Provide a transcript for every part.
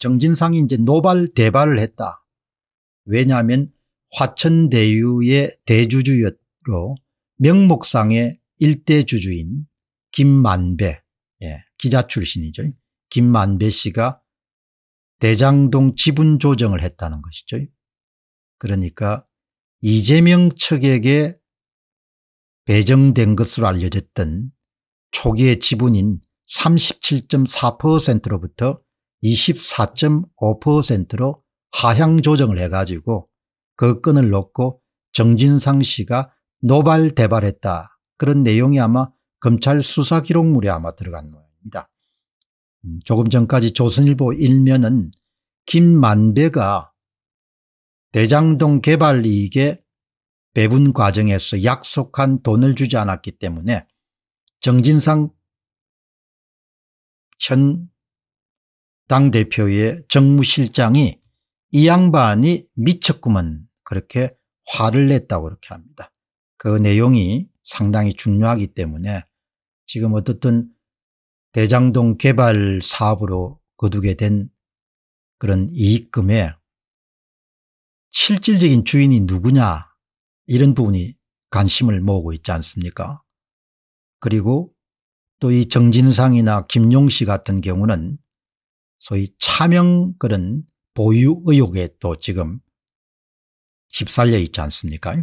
정진상이 이제 노발 대발을 했다. 왜냐하면 화천대유의 대주주였고 명목상의 일대 주주인 김만배 예, 기자 출신이죠. 김만배 씨가 대장동 지분 조정을 했다는 것이죠. 그러니까 이재명 측에게 배정된 것으로 알려졌던 초기의 지분인 37.4%로부터 24.5%로 하향 조정을 해가지고 그 끈을 놓고 정진상 씨가 노발대발했다. 그런 내용이 아마 검찰 수사 기록물에 아마 들어간 모양입니다. 음, 조금 전까지 조선일보 일면은 김만배가 대장동 개발 이익의 배분 과정에서 약속한 돈을 주지 않았기 때문에 정진상 현 당대표의 정무실장이 이 양반이 미쳤구먼 그렇게 화를 냈다고 그렇게 합니다. 그 내용이 상당히 중요하기 때문에 지금 어떻든 대장동 개발 사업으로 거두게 된 그런 이익금에 실질적인 주인이 누구냐 이런 부분이 관심을 모으고 있지 않습니까 그리고 또 이 정진상이나 김용 씨 같은 경우는 소위 차명 그런 보유 의혹에 또 지금 휩쓸려 있지 않습니까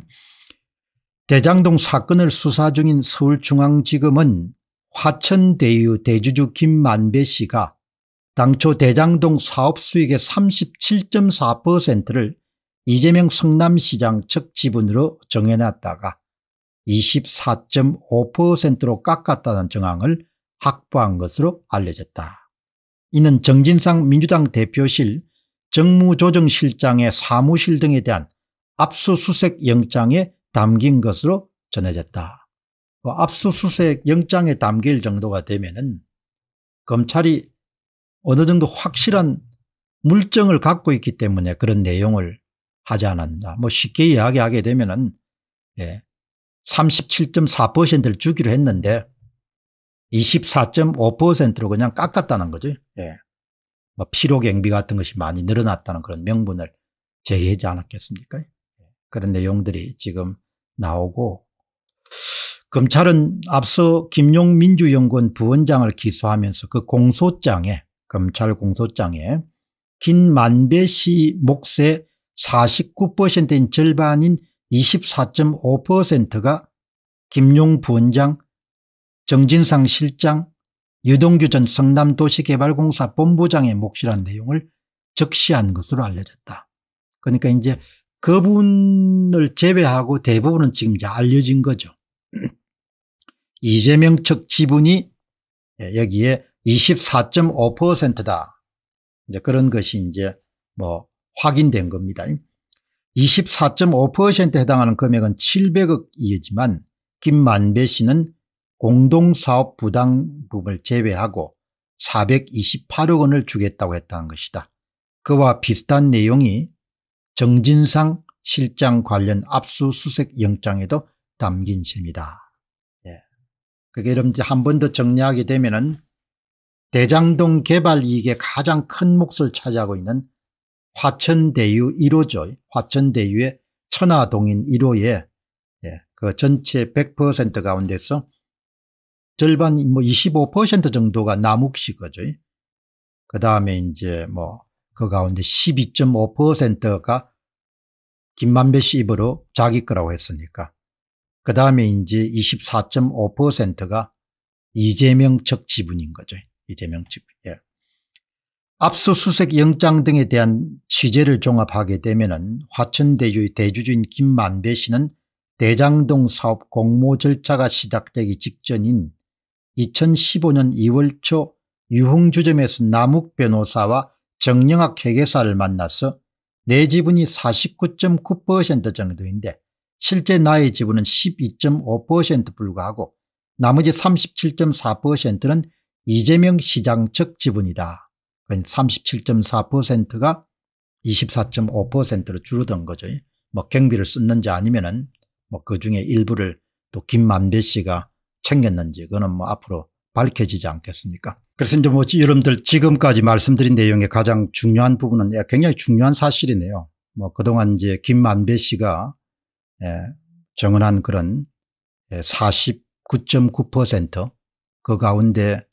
대장동 사건을 수사 중인 서울중앙지검은 화천대유 대주주 김만배 씨가 당초 대장동 사업 수익의 37.4%를 이재명 성남시장 측 지분으로 정해놨다가 24.5%로 깎았다는 정황을 확보한 것으로 알려졌다. 이는 정진상 민주당 대표실 정무조정실장의 사무실 등에 대한 압수수색 영장에 담긴 것으로 전해졌다. 그 압수수색 영장에 담길 정도가 되면 은 검찰이 어느 정도 확실한 물증을 갖고 있기 때문에 그런 내용을 하지 않았나. 뭐 쉽게 이야기하게 되면 은 예, 37.4%를 주기로 했는데 24.5%로 그냥 깎았다는 거죠. 예. 뭐 피로경비 같은 것이 많이 늘어났다는 그런 명분을 제기하지 않았겠습니까? 예. 그런 내용들이 지금 나오고 검찰은 앞서 김용민주연구원 부원장을 기소하면서 그 공소장에 검찰 공소장에 김만배 씨 몫의 49%인 절반인 24.5%가 김용 부원장 정진상 실장, 유동규 전 성남도시개발공사 본부장의 몫이라는 내용을 적시한 것으로 알려졌다. 그러니까 이제 그분을 제외하고 대부분은 지금 이제 알려진 거죠. 이재명 측 지분이 예, 여기에 24.5%다. 이제 그런 것이 이제 뭐 확인된 겁니다. 24.5%에 해당하는 금액은 700억이지만 김만배 씨는 공동사업 부담금을 제외하고 428억 원을 주겠다고 했다는 것이다. 그와 비슷한 내용이 정진상 실장 관련 압수수색 영장에도 담긴 셈이다. 예. 그게 그러니까 여러분들 한 번 더 정리하게 되면은 대장동 개발 이익의 가장 큰 몫을 차지하고 있는 화천대유 1호죠. 화천대유의 천하동인 1호에 예. 그 전체 100% 가운데서 절반 뭐 25% 정도가 나무키거죠. 뭐 그 다음에 이제 뭐 그 가운데 12.5%가 김만배 씨 입으로 자기 거라고 했으니까 그 다음에 이제 24.5%가 이재명 측 지분인 거죠. 이재명 측. 예. 압수수색 영장 등에 대한 취재를 종합하게 되면 은 화천대유의 대주주인 김만배 씨는 대장동 사업 공모 절차가 시작되기 직전인 2015년 2월 초 유흥주점에서 남욱 변호사와 정영학 회계사를 만나서 내 지분이 49.9% 정도인데 실제 나의 지분은 12.5% 불과하고 나머지 37.4%는 이재명 시장 측 지분이다. 37.4%가 24.5%로 줄어든 거죠. 뭐 경비를 썼는지 아니면은 뭐그 중에 일부를 또 김만배 씨가 챙겼는지 그거는 뭐 앞으로 밝혀지지 않겠습니까? 그래서 이제 뭐 여러분들 지금까지 말씀드린 내용의 가장 중요한 부분은 예, 굉장히 중요한 사실이네요. 뭐 그동안 이제 김만배 씨가 예, 정언한 그런 49.9%그 예, 가운데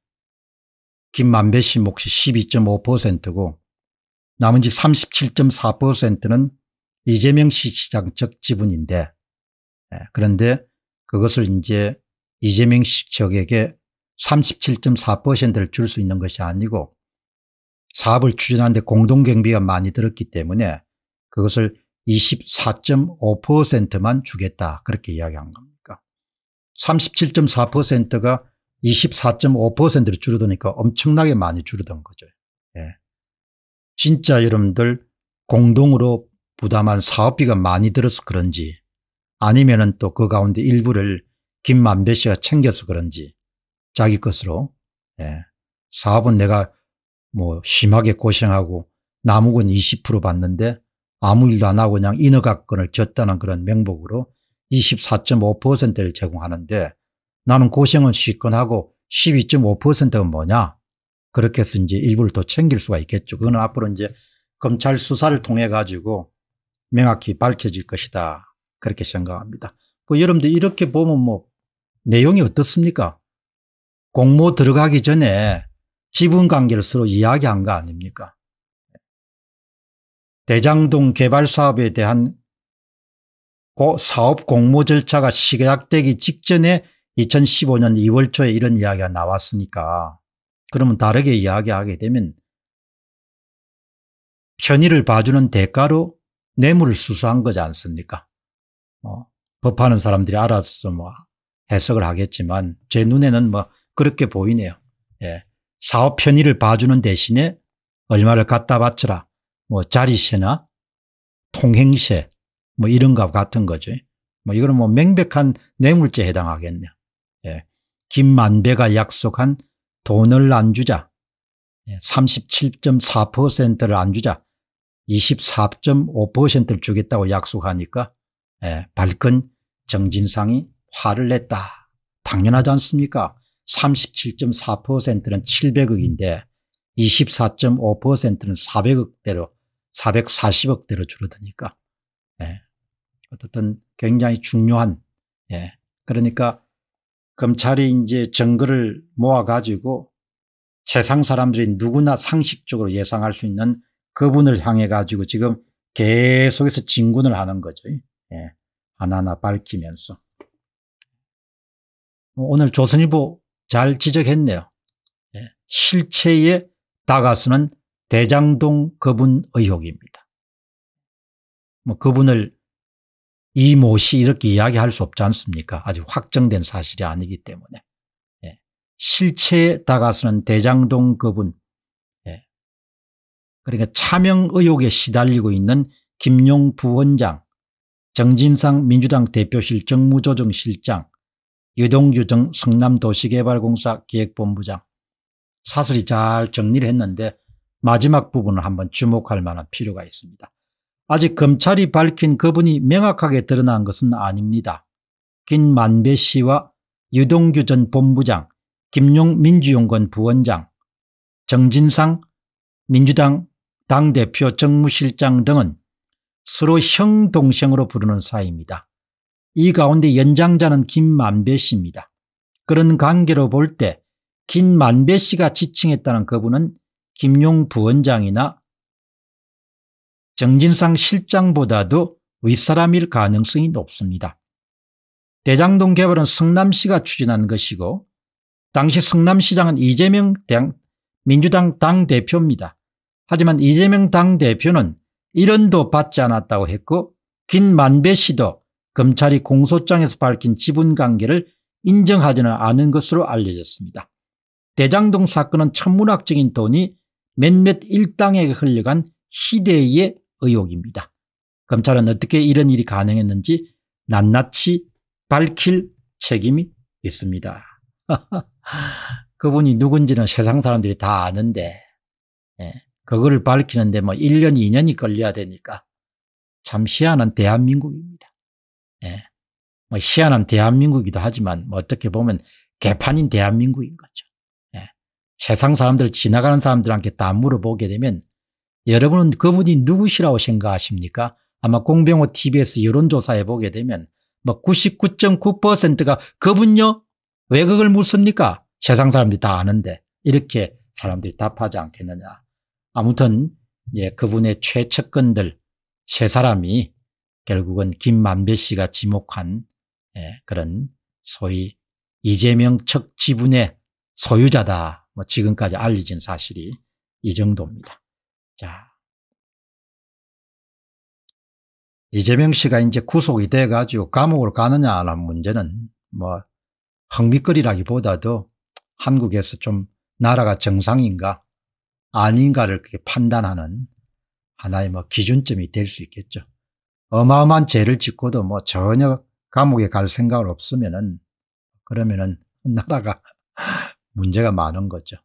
김만배 씨 몫이 12.5%고 나머지 37.4%는 이재명 씨 시장적 지분인데 그런데 그것을 이제 이재명 측에게 37.4%를 줄 수 있는 것이 아니고 사업을 추진하는데 공동경비가 많이 들었기 때문에 그것을 24.5%만 주겠다 그렇게 이야기한 겁니까 37.4%가 24.5%를 줄어드니까 엄청나게 많이 줄어든 거죠. 예. 진짜 여러분들 공동으로 부담한 사업비가 많이 들어서 그런지 아니면 은또 그 가운데 일부를 김만배 씨가 챙겨서 그런지 자기 것으로 예. 사업은 내가 뭐 심하게 고생하고 나무건 20% 받는데 아무 일도 안 하고 그냥 인허가권을 졌다는 그런 명목으로 24.5%를 제공하는데 나는 고생은 시건하고 12.5%는 뭐냐 그렇게 해서 이제 일부를 더 챙길 수가 있겠죠. 그거는 앞으로 이제 검찰 수사를 통해 가지고 명확히 밝혀질 것이다 그렇게 생각합니다. 뭐 여러분들 이렇게 보면 뭐 내용이 어떻습니까? 공모 들어가기 전에 지분 관계를 서로 이야기한 거 아닙니까? 대장동 개발 사업에 대한 사업 공모 절차가 시작되기 직전에 2015년 2월 초에 이런 이야기가 나왔으니까 그러면 다르게 이야기하게 되면 편의를 봐주는 대가로 뇌물을 수수한 거지 않습니까? 어, 법하는 사람들이 알아서 뭐 해석을 하겠지만 제 눈에는 뭐 그렇게 보이네요. 예. 사업 편의를 봐주는 대신에 얼마를 갖다 바쳐라. 뭐 자리세나 통행세 뭐 이런 것 같은 거죠. 뭐 이거는 뭐 명백한 뇌물죄 해당하겠네요. 예. 김만배가 약속한 돈을 안 주자. 37.4%를 예. 안 주자. 24.5%를 주겠다고 약속하니까 예, 발끈 정진상이 화를 냈다. 당연하지 않습니까? 37.4%는 700억인데 24.5%는 400억대로 440억대로 줄어드니까 예. 어쨌든 굉장히 중요한 예. 그러니까 검찰이 이제 증거를 모아가지고 세상 사람들이 누구나 상식적으로 예상할 수 있는 그분을 향해 가지고 지금 계속해서 진군을 하는 거죠. 예. 하나하나 밝히면서. 어, 오늘 조선일보 잘 지적했네요. 예, 실체에 다가서는 대장동 거분 의혹입니다. 뭐 그분을 이모 씨 이렇게 이야기할 수 없지 않습니까? 아직 확정된 사실이 아니기 때문에. 예. 실체에 다가서는 대장동 거분. 예. 그러니까 차명 의혹에 시달리고 있는 김용 부원장, 정진상 민주당 대표실 정무조정실장, 유동규 정 성남도시개발공사 기획본부장 사설이 잘 정리를 했는데 마지막 부분을 한번 주목할 만한 필요가 있습니다. 아직 검찰이 밝힌 그분이 명확하게 드러난 것은 아닙니다. 김만배 씨와 유동규 전 본부장, 김용 민주용건 부원장, 정진상 민주당 당대표 정무실장 등은 서로 형 동생으로 부르는 사이입니다. 이 가운데 연장자는 김만배 씨입니다. 그런 관계로 볼 때 김만배 씨가 지칭했다는 그분은 김용 부원장이나 정진상 실장보다도 윗사람일 가능성이 높습니다. 대장동 개발은 성남시가 추진한 것이고 당시 성남시장은 이재명 당, 민주당 당대표입니다. 하지만 이재명 당대표는 1원도 받지 않았다고 했고 김만배 씨도 검찰이 공소장에서 밝힌 지분 관계를 인정하지는 않은 것으로 알려졌습니다. 대장동 사건은 천문학적인 돈이 몇몇 일당에게 흘려간 희대의 의혹입니다. 검찰은 어떻게 이런 일이 가능했는지 낱낱이 밝힐 책임이 있습니다. 그분이 누군지는 세상 사람들이 다 아는데 예, 그거를 밝히는데 뭐 1년 2년이 걸려야 되니까 참 희한한 대한민국입니다. 예. 뭐 희한한 대한민국이기도 하지만 뭐 어떻게 보면 개판인 대한민국인 거죠. 예. 세상 사람들 지나가는 사람들한테 다 물어보게 되면 여러분은 그분이 누구시라고 생각하십니까? 아마 공병호 TBS 여론조사에 보게 되면 뭐 99.9%가 그분요? 왜 그걸 묻습니까? 세상 사람들이 다 아는데 이렇게 사람들이 답하지 않겠느냐. 아무튼 예, 그분의 최측근들 세 사람이 결국은 김만배 씨가 지목한 예, 그런 소위 이재명 측 지분의 소유자다. 뭐 지금까지 알려진 사실이 이 정도입니다. 자. 이재명 씨가 이제 구속이 돼가지고 감옥을 가느냐 안 하는 문제는 뭐 흥미거리라기보다도 한국에서 좀 나라가 정상인가 아닌가를 그게 판단하는 하나의 뭐 기준점이 될 수 있겠죠. 어마어마한 죄를 짓고도 뭐 전혀 감옥에 갈 생각은 없으면은 그러면은 나라가 문제가 많은 거죠.